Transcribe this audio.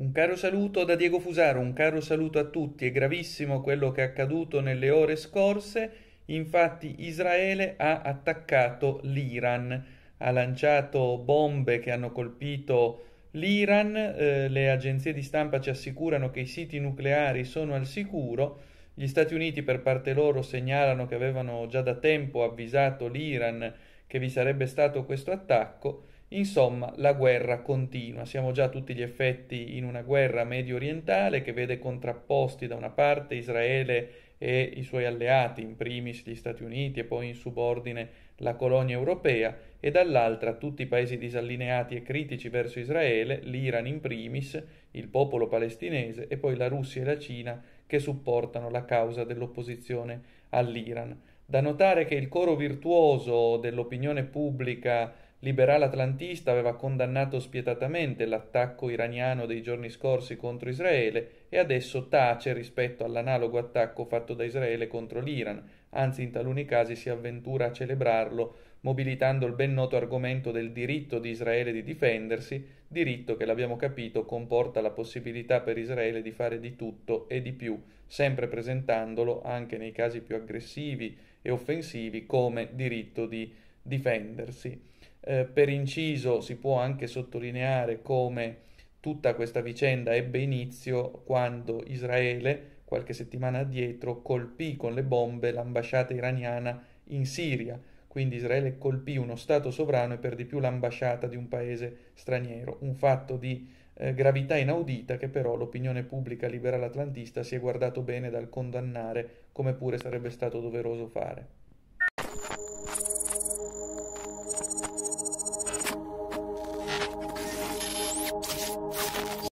Un caro saluto da Diego Fusaro, un caro saluto a tutti. È gravissimo quello che è accaduto nelle ore scorse. Infatti Israele ha attaccato l'Iran, ha lanciato bombe che hanno colpito l'Iran, eh, le agenzie di stampa ci assicurano che i siti nucleari sono al sicuro, gli Stati Uniti per parte loro segnalano che avevano già da tempo avvisato l'Iran che vi sarebbe stato questo attacco Insomma, la guerra continua, siamo già a tutti gli effetti in una guerra medio orientale che vede contrapposti da una parte Israele e i suoi alleati, in primis gli Stati Uniti e poi in subordine la colonia europea, e dall'altra tutti i paesi disallineati e critici verso Israele, l'Iran in primis, il popolo palestinese e poi la Russia e la Cina che supportano la causa dell'opposizione all'Iran. Da notare che il coro virtuoso dell'opinione pubblica liberale atlantista aveva condannato spietatamente l'attacco iraniano dei giorni scorsi contro Israele e adesso tace rispetto all'analogo attacco fatto da Israele contro l'Iran, anzi in taluni casi si avventura a celebrarlo mobilitando il ben noto argomento del diritto di Israele di difendersi, diritto che l'abbiamo capito comporta la possibilità per Israele di fare di tutto e di più, sempre presentandolo anche nei casi più aggressivi e offensivi come diritto di difendersi. Eh, per inciso si può anche sottolineare come tutta questa vicenda ebbe inizio quando Israele, qualche settimana addietro, colpì con le bombe l'ambasciata iraniana in Siria. Quindi Israele colpì uno Stato sovrano e per di più l'ambasciata di un paese straniero. Un fatto di eh, gravità inaudita che però l'opinione pubblica liberale atlantista si è guardato bene dal condannare, come pure sarebbe stato doveroso fare.